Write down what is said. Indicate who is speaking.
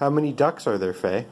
Speaker 1: How many ducks are there, Faye?